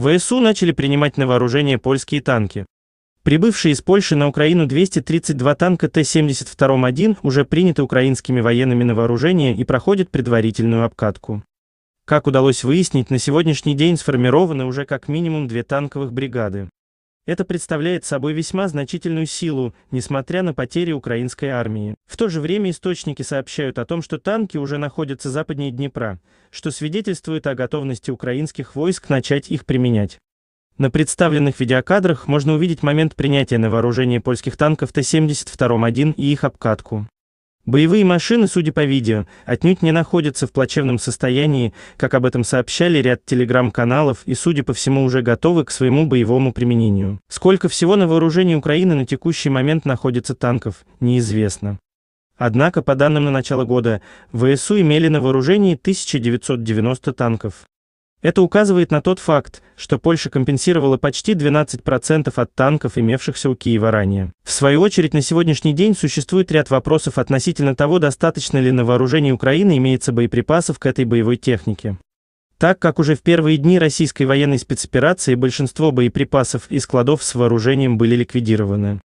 ВСУ начали принимать на вооружение польские танки. Прибывшие из Польши на Украину 232 танка Т-72-1 уже приняты украинскими военными на вооружение и проходят предварительную обкатку. Как удалось выяснить, на сегодняшний день сформированы уже как минимум две танковых бригады. Это представляет собой весьма значительную силу, несмотря на потери украинской армии. В то же время источники сообщают о том, что танки уже находятся западнее Днепра, что свидетельствует о готовности украинских войск начать их применять. На представленных видеокадрах можно увидеть момент принятия на вооружение польских танков Т-72-1 и их обкатку. Боевые машины, судя по видео, отнюдь не находятся в плачевном состоянии, как об этом сообщали ряд телеграм-каналов и, судя по всему, уже готовы к своему боевому применению. Сколько всего на вооружении Украины на текущий момент находится танков, неизвестно. Однако, по данным на начало года, ВСУ имели на вооружении 1990 танков. Это указывает на тот факт, что Польша компенсировала почти 12% от танков, имевшихся у Киева ранее. В свою очередь, на сегодняшний день существует ряд вопросов относительно того, достаточно ли на вооружении Украины имеется боеприпасов к этой боевой технике. Так как уже в первые дни российской военной спецоперации большинство боеприпасов и складов с вооружением были ликвидированы.